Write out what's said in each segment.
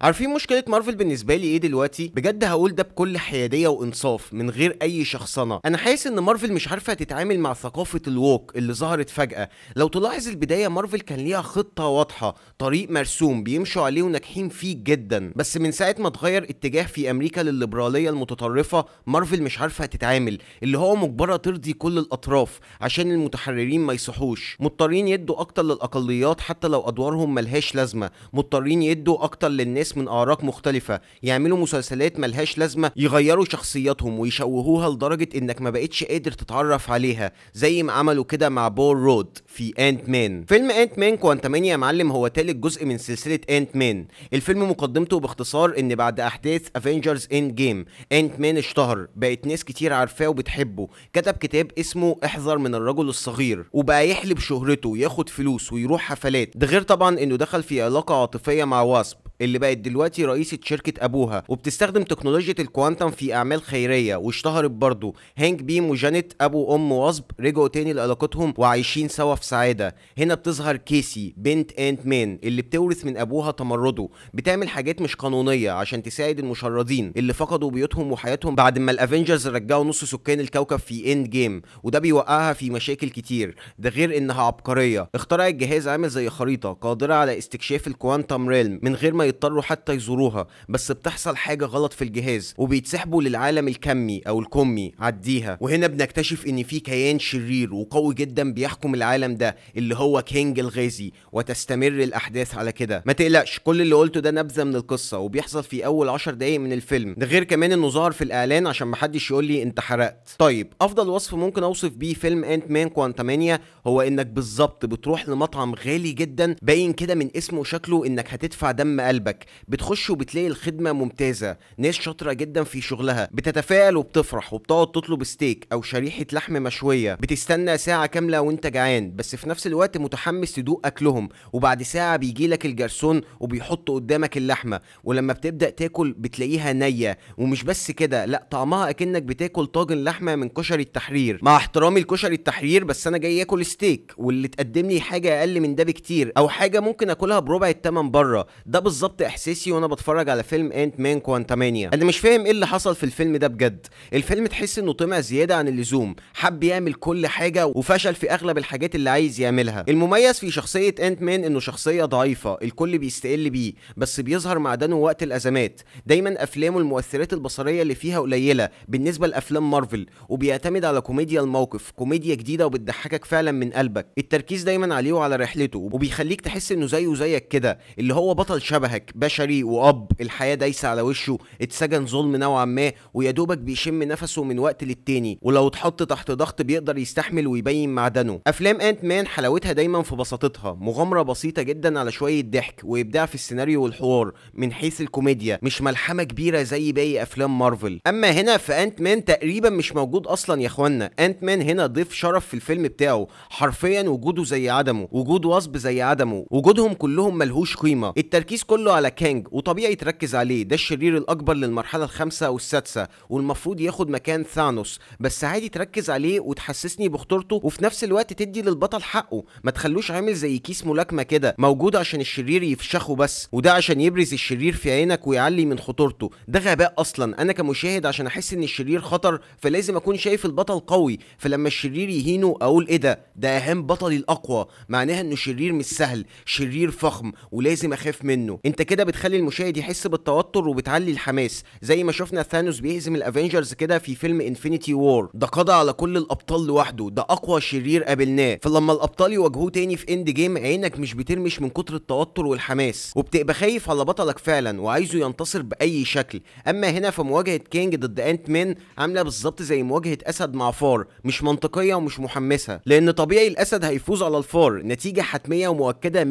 عارفين مشكله مارفل بالنسبه لي ايه دلوقتي بجد هقول ده بكل حياديه وانصاف من غير اي شخصنه انا حاسس ان مارفل مش عارفه تتعامل مع ثقافه الووك اللي ظهرت فجاه لو تلاحظ البدايه مارفل كان ليها خطه واضحه طريق مرسوم بيمشوا عليه وناجحين فيه جدا بس من ساعه ما اتغير اتجاه في امريكا للليبراليه المتطرفه مارفل مش عارفه تتعامل اللي هو مجبره ترضي كل الاطراف عشان المتحررين ما يصحوش مضطرين يدوا اكتر للاقليات حتى لو ادوارهم ملهاش لازمه مضطرين يدوا اكتر للناس ناس من اعراق مختلفه يعملوا مسلسلات ملهاش لازمه يغيروا شخصياتهم ويشوهوها لدرجه انك ما بقتش قادر تتعرف عليها زي ما عملوا كده مع بول رود في انت مان فيلم انت مان كوانتمانيا يا معلم هو تالت جزء من سلسله انت مان الفيلم مقدمته باختصار ان بعد احداث افنجرز اند جيم انت مان اشتهر بقت ناس كتير عارفاه وبتحبه كتب كتاب اسمه احذر من الرجل الصغير وبقى يحلب شهرته ياخد فلوس ويروح حفلات ده غير طبعا انه دخل في علاقه عاطفيه مع واسب اللي بقت دلوقتي رئيسة شركة أبوها وبتستخدم تكنولوجيا الكوانتم في أعمال خيرية واشتهرت برضه هانك بيم وجانيت أبو أم واسب رجعوا تاني لعلاقتهم وعايشين سوا في سعادة هنا بتظهر كيسي بنت أنت مان اللي بتورث من أبوها تمرده بتعمل حاجات مش قانونية عشان تساعد المشردين اللي فقدوا بيوتهم وحياتهم بعد ما الأفينجرز رجعوا نص سكان الكوكب في إند جيم وده بيوقعها في مشاكل كتير ده غير إنها عبقرية اخترعت جهاز عامل زي خريطة قادرة على استكشاف الكوانتم ريلم من غير ما يضطروا حتى يزوروها بس بتحصل حاجه غلط في الجهاز وبيتسحبوا للعالم الكمي او الكمي عديها وهنا بنكتشف ان في كيان شرير وقوي جدا بيحكم العالم ده اللي هو كينج الغازي وتستمر الاحداث على كده ما تقلقش كل اللي قلته ده نبذه من القصه وبيحصل في اول 10 دقايق من الفيلم ده غير كمان انه ظهر في الاعلان عشان ما حدش يقول لي انت حرقت طيب افضل وصف ممكن اوصف بيه فيلم انت مان كوانتمانيا هو انك بالظبط بتروح لمطعم غالي جدا باين كده من اسمه وشكله انك هتدفع دم قلب قلبك بتخش وبتلاقي الخدمه ممتازه ناس شاطره جدا في شغلها بتتفائل وبتفرح وبتقعد تطلب ستيك او شريحه لحم مشويه بتستنى ساعه كامله وانت جعان بس في نفس الوقت متحمس تدوق اكلهم وبعد ساعه بيجي لك الجرسون وبيحط قدامك اللحمه ولما بتبدا تاكل بتلاقيها نيه ومش بس كده لا طعمها اكنك بتاكل طاجن لحمه من كشري التحرير مع احترامي لكشري التحرير بس انا جاي اكل ستيك واللي تقدم لي حاجه اقل من ده بكتير او حاجه ممكن اكلها بربع التمن بره ده بالظبط بالظبط احساسي وانا بتفرج على فيلم انت مان كوانتامانيا انا مش فاهم ايه اللي حصل في الفيلم ده بجد الفيلم تحس انه طمع زياده عن اللزوم حب يعمل كل حاجه وفشل في اغلب الحاجات اللي عايز يعملها المميز في شخصيه انت مان انه شخصيه ضعيفه الكل بيستقل بيه بس بيظهر معدنه وقت الازمات دايما افلامه المؤثرات البصريه اللي فيها قليله بالنسبه لافلام مارفل وبيعتمد على كوميديا الموقف كوميديا جديده وبتضحكك فعلا من قلبك التركيز دايما عليه وعلى رحلته وبيخليك تحس انه زيه زيك كده اللي هو بطل شبهك بشري واب الحياه دايسه على وشه اتسجن ظلم نوعا ما ويا دوبك بيشم نفسه من وقت للتاني ولو اتحط تحت ضغط بيقدر يستحمل ويبين معدنه افلام انت مان حلاوتها دايما في بساطتها مغامره بسيطه جدا على شويه ضحك وابداع في السيناريو والحوار من حيث الكوميديا مش ملحمه كبيره زي باقي افلام مارفل اما هنا في انت مان تقريبا مش موجود اصلا يا اخوانا انت مان هنا ضيف شرف في الفيلم بتاعه حرفيا وجوده زي عدمه وجود واسب زي عدمه وجودهم كلهم ملهوش قيمه التركيز كله كله على كانج وطبيعي تركز عليه ده الشرير الاكبر للمرحله الخامسه او السادسه والمفروض ياخد مكان ثانوس بس عادي تركز عليه وتحسسني بخطورته وفي نفس الوقت تدي للبطل حقه ما تخلوش عامل زي كيس ملاكمه كده موجود عشان الشرير يفشخه بس وده عشان يبرز الشرير في عينك ويعلي من خطورته ده غباء اصلا انا كمشاهد عشان احس ان الشرير خطر فلازم اكون شايف البطل قوي فلما الشرير يهينه اقول ايه ده ده اهم بطلي الاقوى معناها انه شرير مش سهل شرير فخم ولازم اخاف منه انت كده بتخلي المشاهد يحس بالتوتر وبتعلي الحماس زي ما شفنا ثانوس بيهزم الافنجرز كده في فيلم انفينيتي وور ده قضى على كل الابطال لوحده ده اقوى شرير قابلناه فلما الابطال يواجهوه تاني في اند جيم عينك مش بترمش من كتر التوتر والحماس وبتبقى خايف على بطلك فعلا وعايزه ينتصر باي شكل اما هنا فمواجهه كينج ضد انت مان عامله بالظبط زي مواجهه اسد مع فار مش منطقيه ومش محمسه لان طبيعي الاسد هيفوز على الفار نتيجه حتميه ومؤكده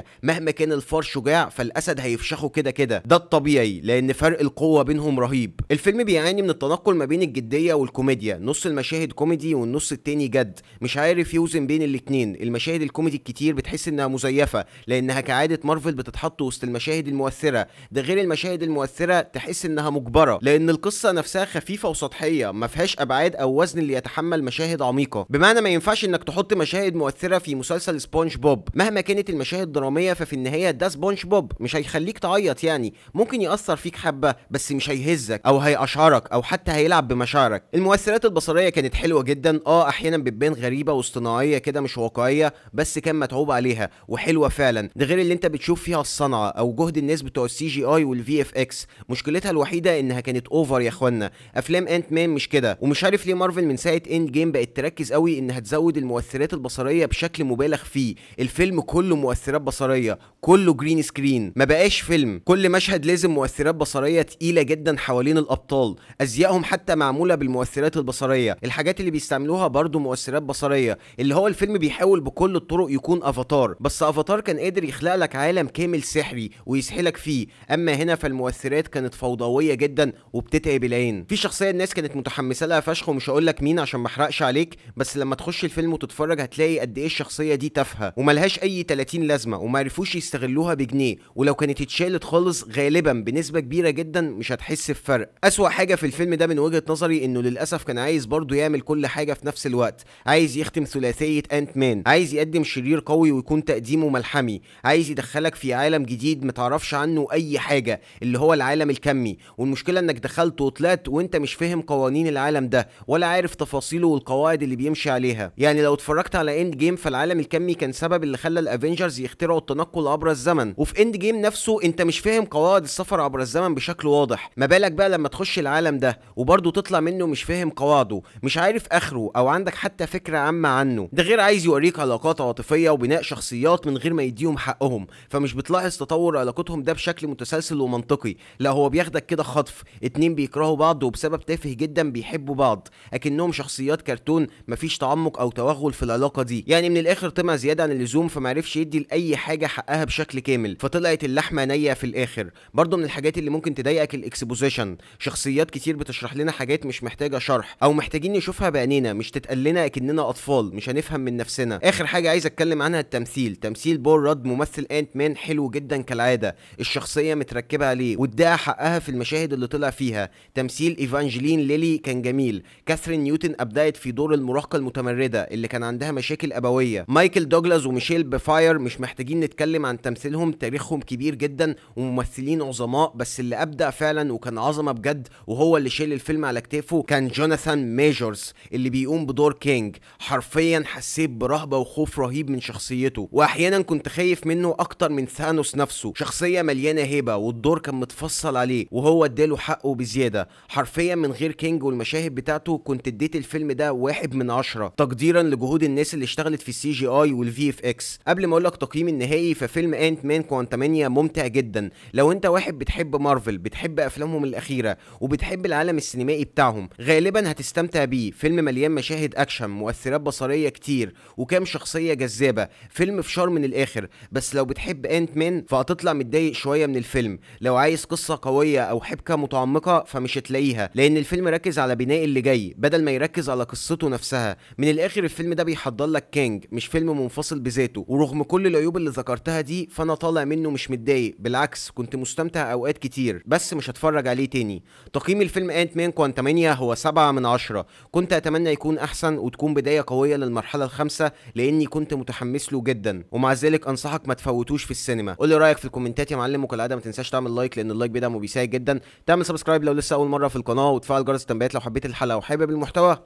100% مهما كان الفار شجاع فالاسد هيفشخه كده كده ده الطبيعي لان فرق القوه بينهم رهيب الفيلم بيعاني من التنقل ما بين الجديه والكوميديا نص المشاهد كوميدي والنص التاني جد مش عارف يوزن بين الاتنين المشاهد الكوميدي الكتير بتحس انها مزيفه لانها كعاده مارفل بتتحط وسط المشاهد المؤثره ده غير المشاهد المؤثره تحس انها مجبره لان القصه نفسها خفيفه وسطحيه ما فيهاش ابعاد او وزن اللي يتحمل مشاهد عميقه بمعنى ما ينفعش انك تحط مشاهد مؤثره في مسلسل سبونج بوب مهما كانت المشاهد دراميه ففي النهايه ده سبونج بوب الغضب مش هيخليك تعيط يعني ممكن يأثر فيك حبة بس مش هيهزك أو هيقشعرك أو حتى هيلعب بمشاعرك المؤثرات البصرية كانت حلوة جدا اه أحيانا بتبان غريبة واصطناعية كده مش واقعية بس كان متعوب عليها وحلوة فعلا ده غير اللي انت بتشوف فيها الصنعة أو جهد الناس بتوع السي جي آي والفي اف اكس مشكلتها الوحيدة إنها كانت أوفر يا إخوانا أفلام أنت مان مش كده ومش عارف ليه مارفل من ساعة إند جيم بقت تركز قوي إنها تزود المؤثرات البصرية بشكل مبالغ فيه الفيلم كله مؤثرات بصرية كله جرين سكرين حزين ما بقاش فيلم كل مشهد لازم مؤثرات بصريه تقيله جدا حوالين الابطال ازيائهم حتى معموله بالمؤثرات البصريه الحاجات اللي بيستعملوها برضو مؤثرات بصريه اللي هو الفيلم بيحاول بكل الطرق يكون افاتار بس افاتار كان قادر يخلق لك عالم كامل سحري ويسحلك فيه اما هنا فالمؤثرات كانت فوضويه جدا وبتتعب العين في شخصيه الناس كانت متحمسه لها فشخ ومش هقول لك مين عشان ما احرقش عليك بس لما تخش الفيلم وتتفرج هتلاقي قد ايه الشخصيه دي تافهه وملهاش اي 30 لازمه وما عرفوش يستغلوها بجنيه ولو كانت اتشالت خالص غالبا بنسبه كبيره جدا مش هتحس بفرق اسوا حاجه في الفيلم ده من وجهه نظري انه للاسف كان عايز برضه يعمل كل حاجه في نفس الوقت عايز يختم ثلاثيه انت مان عايز يقدم شرير قوي ويكون تقديمه ملحمي عايز يدخلك في عالم جديد متعرفش عنه اي حاجه اللي هو العالم الكمي والمشكله انك دخلت وطلعت وانت مش فاهم قوانين العالم ده ولا عارف تفاصيله والقواعد اللي بيمشي عليها يعني لو اتفرجت على اند جيم فالعالم الكمي كان سبب اللي خلى الافينجرز يخترعوا التنقل عبر الزمن وفي اند الاند جيم نفسه انت مش فاهم قواعد السفر عبر الزمن بشكل واضح ما بالك بقى لما تخش العالم ده وبرضه تطلع منه مش فاهم قواعده مش عارف اخره او عندك حتى فكره عامه عنه ده غير عايز يوريك علاقات عاطفيه وبناء شخصيات من غير ما يديهم حقهم فمش بتلاحظ تطور علاقتهم ده بشكل متسلسل ومنطقي لا هو بياخدك كده خطف اتنين بيكرهوا بعض وبسبب تافه جدا بيحبوا بعض اكنهم شخصيات كرتون مفيش تعمق او توغل في العلاقه دي يعني من الاخر طمع زياده عن اللزوم فمعرفش يدي لاي حاجه حقها بشكل كامل فطلع طلعت اللحمه نيه في الاخر برضه من الحاجات اللي ممكن تضايقك الاكسبوزيشن شخصيات كتير بتشرح لنا حاجات مش محتاجه شرح او محتاجين نشوفها بعينينا مش تتقال لنا اكننا اطفال مش هنفهم من نفسنا اخر حاجه عايز اتكلم عنها التمثيل تمثيل بول راد ممثل انت مان حلو جدا كالعاده الشخصيه متركبه عليه واداها حقها في المشاهد اللي طلع فيها تمثيل ايفانجلين ليلي كان جميل كاثرين نيوتن ابدعت في دور المراهقه المتمرده اللي كان عندها مشاكل ابويه مايكل دوجلاس وميشيل بفاير مش محتاجين نتكلم عن تمثيلهم تاريخ تاريخهم كبير جدا وممثلين عظماء بس اللي ابدع فعلا وكان عظمه بجد وهو اللي شيل الفيلم على كتافه كان جوناثان ميجورز اللي بيقوم بدور كينج حرفيا حسيت برهبه وخوف رهيب من شخصيته واحيانا كنت خايف منه اكتر من ثانوس نفسه شخصيه مليانه هيبه والدور كان متفصل عليه وهو اداله حقه بزياده حرفيا من غير كينج والمشاهد بتاعته كنت اديت الفيلم ده واحد من عشرة تقديرا لجهود الناس اللي اشتغلت في السي جي اي والفي اف اكس قبل ما اقول لك تقييم النهائي ففيلم انت مان كوانت 8 ممتع جدا لو انت واحد بتحب مارفل بتحب افلامهم الاخيره وبتحب العالم السينمائي بتاعهم غالبا هتستمتع بيه فيلم مليان مشاهد اكشن مؤثرات بصريه كتير وكام شخصيه جذابه فيلم فشار من الاخر بس لو بتحب انت مان فهتطلع متضايق شويه من الفيلم لو عايز قصه قويه او حبكه متعمقه فمش هتلاقيها لان الفيلم ركز على بناء اللي جاي بدل ما يركز على قصته نفسها من الاخر الفيلم ده بيحضر لك كينج مش فيلم منفصل بذاته ورغم كل العيوب اللي ذكرتها دي فانا طالع منه منه مش متضايق بالعكس كنت مستمتع اوقات كتير بس مش هتفرج عليه تاني تقييم الفيلم انت مان 8 هو 7 من 10 كنت اتمنى يكون احسن وتكون بدايه قويه للمرحله الخامسه لاني كنت متحمس له جدا ومع ذلك انصحك ما تفوتوش في السينما قول لي رايك في الكومنتات يا معلم وكالعاده ما تنساش تعمل لايك لان اللايك بيدعم وبيساعد جدا تعمل سبسكرايب لو لسه اول مره في القناه وتفعل جرس التنبيهات لو حبيت الحلقه وحابب المحتوى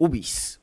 وبيس